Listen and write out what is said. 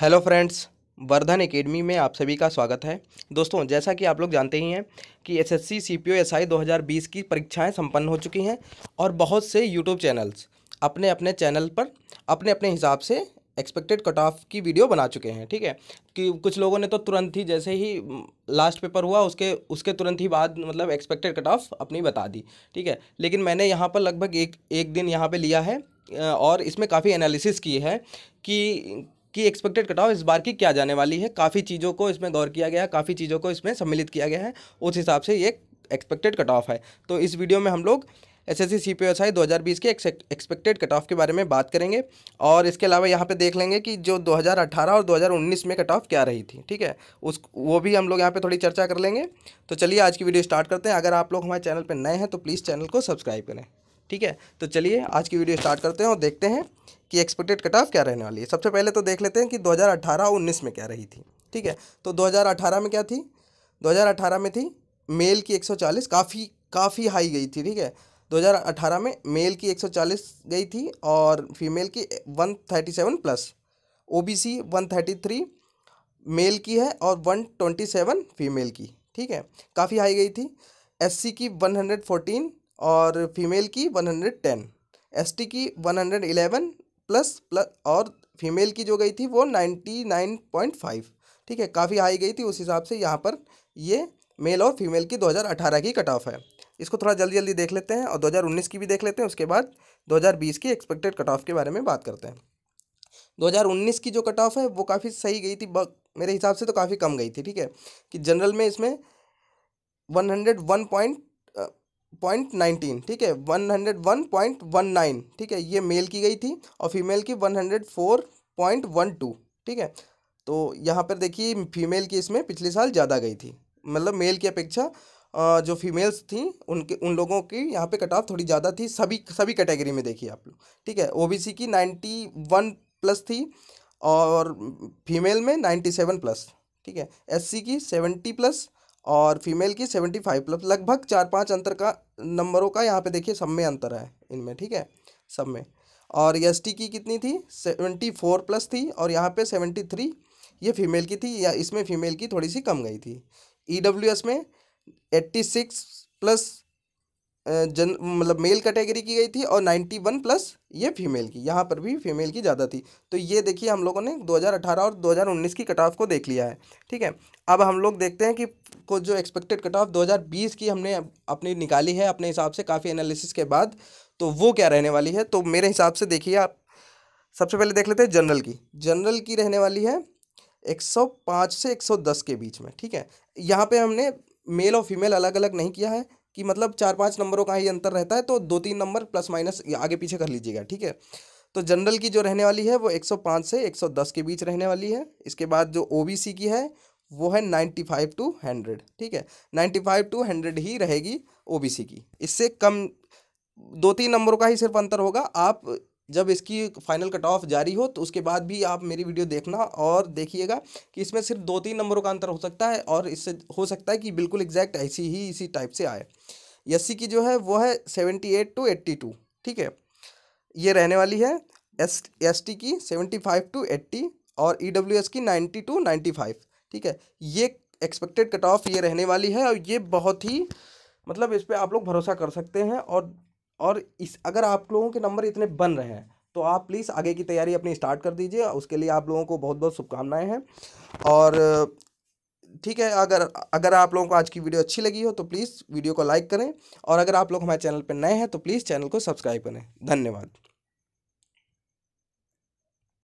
hello friends Vardhan academy में आप सभी का स्वागत है दोस्तों जैसा कि आप लोग जानते ही हैं कि एसएससी सीपीओ एसआई 2020 की परीक्षाएं संपन्न हो चुकी हैं और बहुत से यूट्यूब चैनल्स अपने अपने चैनल पर अपने अपने हिसाब से एक्सपेक्टेड कट ऑफ की वीडियो बना चुके हैं ठीक है कि कुछ लोगों ने तो तुरंत ही जैसे ही लास्ट पेपर हुआ उसके उसके तुरंत ही बाद मतलब एक्सपेक्टेड कट ऑफ अपनी बता दी ठीक है लेकिन मैंने यहाँ पर लगभग एक एक दिन यहाँ पर लिया है और इसमें काफ़ी एनालिसिस की है कि कि एक्सपेक्टेड ऑफ इस बार की क्या जाने वाली है काफ़ी चीज़ों को इसमें गौर किया गया है काफ़ी चीज़ों को इसमें सम्मिलित किया गया है उस हिसाब से ये एक्सपेक्टेड कट ऑफ है तो इस वीडियो में हम लोग S S C P S I दो हज़ार बीस के एक्सपेक्टेड कट ऑफ के बारे में बात करेंगे और इसके अलावा यहाँ पे देख लेंगे कि जो दो हज़ार अट्ठारह और दो हज़ार उन्नीस में कट ऑफ क्या रही थी ठीक है उस वो भी हम लोग यहाँ पे थोड़ी चर्चा कर लेंगे तो चलिए आज की वीडियो स्टार्ट करते हैं अगर आप लोग हमारे चैनल पर नए हैं तो प्लीज़ चैनल को सब्सक्राइब करें ठीक है तो चलिए आज की वीडियो स्टार्ट करते हैं और देखते हैं कि एक्सपेक्टेड कट ऑफ क्या रहने वाली है सबसे पहले तो देख लेते हैं कि 2018-19 में क्या रही थी ठीक है तो 2018 में क्या थी 2018 में थी मेल की 140 काफ़ी काफ़ी हाई गई थी ठीक है 2018 में मेल की 140 गई थी और फीमेल की 137 प्लस ओबीसी 133 मेल की है और 127 फीमेल की ठीक है काफ़ी हाई गई थी एससी की और फीमेल की one hundred ten S T की one hundred eleven plus plus और फीमेल की जो गई थी वो नाइन्टी नाइन पॉइंट फाइव ठीक है काफ़ी हाई गई थी उस हिसाब से यहाँ पर ये मेल और फीमेल की 2018 की कट ऑफ है इसको थोड़ा जल्दी जल्दी देख लेते हैं और 2019 की भी देख लेते हैं उसके बाद 2020 की एक्सपेक्टेड कट ऑफ के बारे में बात करते हैं 2019 की जो कट ऑफ है वो काफ़ी सही गई थी मेरे हिसाब से तो काफ़ी कम गई थी ठीक है कि जनरल में इसमें पॉइंट पॉइंट नाइनटीन ठीक है one hundred one point one nine ठीक है ये मेल की गई थी और फीमेल की one hundred four point one two ठीक है तो यहाँ पर देखिए फीमेल की इसमें पिछले साल ज़्यादा गई थी मतलब मेल की अपेक्षा जो फीमेल्स थी उनके उन लोगों की यहाँ पे कट ऑफ थोड़ी ज़्यादा थी सभी सभी कैटेगरी में देखिए आप लोग ठीक है ओबीसी की नाइन्टी वन प्लस थी और फीमेल में नाइन्टी सेवन प्लस ठीक है एससी की सेवेंटी प्लस और फीमेल की सेवेंटी फाइव प्लस लगभग चार पाँच अंतर का नंबरों का यहाँ पे देखिए सब में अंतर है इनमें ठीक है सब में और एस e की कितनी थी सेवेंटी फोर प्लस थी और यहाँ पे सेवेंटी थ्री ये फीमेल की थी या इसमें फीमेल की थोड़ी सी कम गई थी ई e में एट्टी सिक्स प्लस जन मतलब मेल कैटेगरी की गई थी और 91 प्लस ये फीमेल की यहाँ पर भी फीमेल की ज़्यादा थी तो ये देखिए हम लोगों ने 2018 और 2019 की कट ऑफ को देख लिया है ठीक है अब हम लोग देखते हैं कि को जो एक्सपेक्टेड कट ऑफ 2020 की हमने अपनी निकाली है अपने हिसाब से काफ़ी एनालिसिस के बाद तो वो क्या रहने वाली है तो मेरे हिसाब से देखिए आप सबसे पहले देख लेते हैं जनरल की जनरल की रहने वाली है पाँच से दस के बीच में ठीक है यहाँ पर हमने मेल और फीमेल अलग अलग नहीं किया है कि मतलब चार पाँच नंबरों का ही अंतर रहता है तो दो तीन नंबर प्लस माइनस आगे पीछे कर लीजिएगा ठीक है तो जनरल की जो रहने वाली है वो 105 से 110 के बीच रहने वाली है इसके बाद जो ओबीसी की है वो है 95 टू 100 ठीक है 95 टू 100 ही रहेगी ओबीसी की इससे कम दो तीन नंबरों का ही सिर्फ अंतर होगा आप जब इसकी फाइनल कट ऑफ जारी हो तो उसके बाद भी आप मेरी वीडियो देखना और देखिएगा कि इसमें सिर्फ दो तीन नंबरों का अंतर हो सकता है और इससे हो सकता है कि बिल्कुल एग्जैक्ट ऐसी ही इसी टाइप से आए एस की जो है वो है seventy eight two eighty two ठीक है ये रहने वाली है एस एस टी की सेवेंटी फाइव टू एट्टी और ई डब्ल्यू एस की नाइन्टी टू नाइन्टी फाइव ठीक है ये एक्सपेक्टेड कट ऑफ ये रहने वाली है और ये बहुत ही मतलब इस पर आप लोग भरोसा कर सकते हैं और और इस अगर आप लोगों के नंबर इतने बन रहे हैं तो आप प्लीज़ आगे की तैयारी अपनी स्टार्ट कर दीजिए उसके लिए आप लोगों को बहुत बहुत शुभकामनाएं हैं और ठीक है अगर अगर आप लोगों को आज की वीडियो अच्छी लगी हो तो प्लीज़ वीडियो को लाइक करें और अगर आप लोग हमारे चैनल पर नए हैं तो प्लीज़ चैनल को सब्सक्राइब करें धन्यवाद